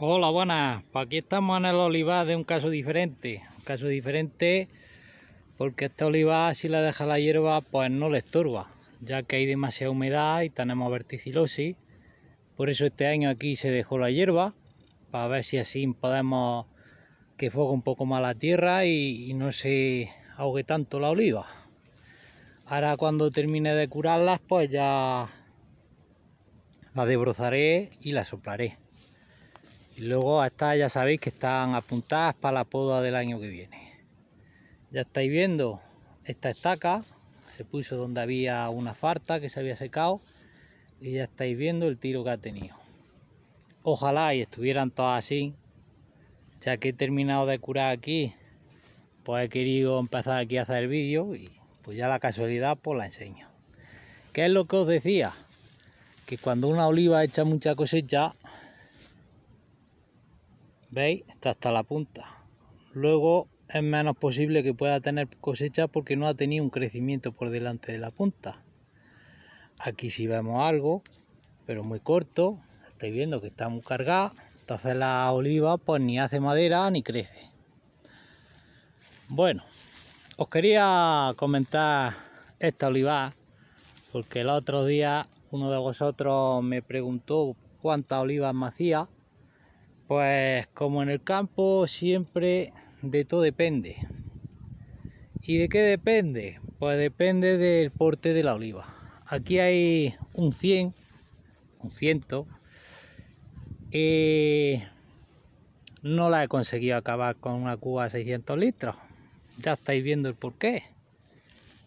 Hola, buenas. aquí estamos en el olivar de un caso diferente. Un caso diferente porque esta oliva si la deja la hierba, pues no le estorba, ya que hay demasiada humedad y tenemos verticilosis. Por eso este año aquí se dejó la hierba, para ver si así podemos que fogue un poco más la tierra y, y no se ahogue tanto la oliva. Ahora cuando termine de curarlas, pues ya la desbrozaré y la soplaré. Y luego estas ya sabéis que están apuntadas para la poda del año que viene. Ya estáis viendo esta estaca, se puso donde había una farta que se había secado y ya estáis viendo el tiro que ha tenido. Ojalá y estuvieran todas así, ya que he terminado de curar aquí, pues he querido empezar aquí a hacer el vídeo y pues ya la casualidad pues la enseño. ¿Qué es lo que os decía? Que cuando una oliva echa mucha cosecha, ¿Veis? Está hasta la punta. Luego es menos posible que pueda tener cosecha porque no ha tenido un crecimiento por delante de la punta. Aquí sí vemos algo, pero muy corto. Estáis viendo que está muy cargada. Entonces la oliva pues ni hace madera ni crece. Bueno, os quería comentar esta oliva porque el otro día uno de vosotros me preguntó cuántas olivas me hacía pues como en el campo siempre de todo depende. ¿Y de qué depende? Pues depende del porte de la oliva. Aquí hay un 100, un ciento. y no la he conseguido acabar con una cuba de 600 litros. Ya estáis viendo el porqué.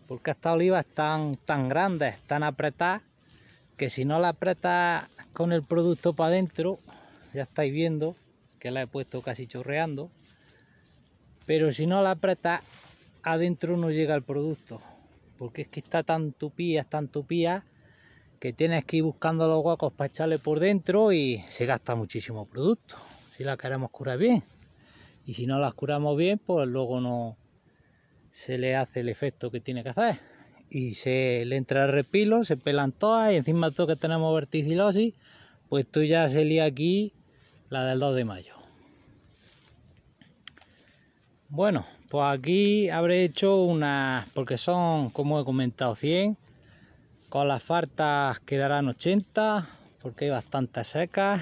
Porque estas olivas están tan grandes, tan apretadas, que si no la apretas con el producto para adentro, ya estáis viendo que la he puesto casi chorreando pero si no la apretas adentro no llega el producto porque es que está tan tupía, tan tupía que tienes que ir buscando los guacos para echarle por dentro y se gasta muchísimo producto si la queremos curar bien y si no las curamos bien pues luego no se le hace el efecto que tiene que hacer y se le entra el repilo, se pelan todas y encima todo que tenemos verticilosis pues tú ya se lía aquí la del 2 de mayo. Bueno, pues aquí habré hecho unas, porque son, como he comentado, 100. Con las fartas quedarán 80, porque hay bastantes secas.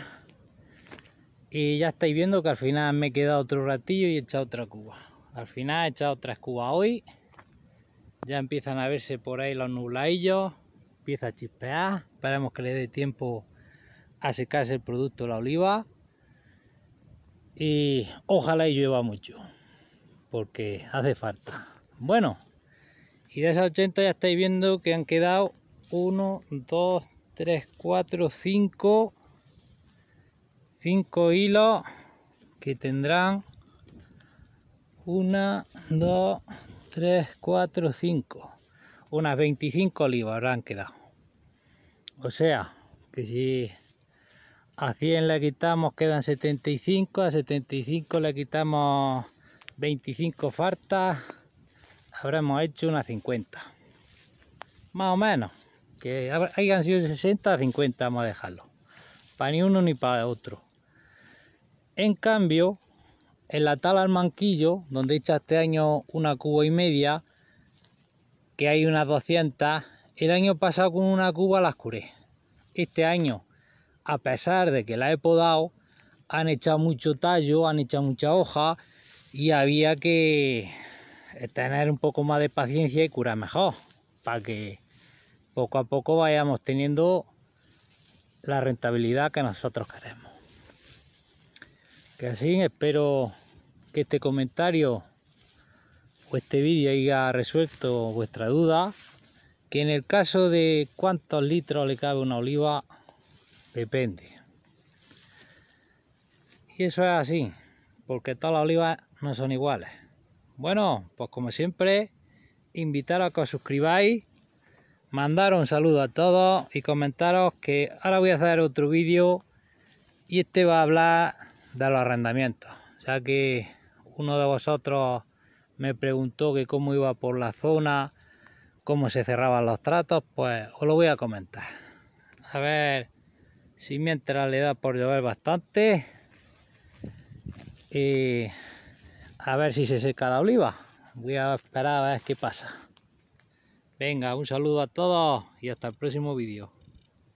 Y ya estáis viendo que al final me he quedado otro ratillo y he echado otra cuba. Al final he echado otra cuba hoy. Ya empiezan a verse por ahí los nubladillos. Empieza a chispear. Esperemos que le dé tiempo a secarse el producto de la oliva y ojalá y llueva mucho porque hace falta bueno y de esas 80 ya estáis viendo que han quedado 1 2 3 4 5 5 hilos que tendrán 1 2 3 4 5 unas 25 olivas habrán quedado o sea que si a 100 le quitamos quedan 75 a 75 le quitamos 25 fartas habremos hecho unas 50 más o menos que hayan sido 60 a 50 vamos a dejarlo para ni uno ni para otro en cambio en la tala al manquillo donde he hecho este año una cuba y media que hay unas 200 el año pasado con una cuba las curé este año a pesar de que la he podado, han echado mucho tallo, han echado mucha hoja y había que tener un poco más de paciencia y curar mejor para que poco a poco vayamos teniendo la rentabilidad que nosotros queremos. Que así espero que este comentario o este vídeo haya resuelto vuestra duda. Que en el caso de cuántos litros le cabe una oliva, depende. Y eso es así, porque todas las olivas no son iguales. Bueno, pues como siempre, invitaros a que os suscribáis, mandar un saludo a todos y comentaros que ahora voy a hacer otro vídeo y este va a hablar de los arrendamientos. Ya que uno de vosotros me preguntó que cómo iba por la zona, cómo se cerraban los tratos, pues os lo voy a comentar. A ver sí, mientras le da por llover bastante y a ver si se seca la oliva voy a esperar a ver qué pasa venga un saludo a todos y hasta el próximo vídeo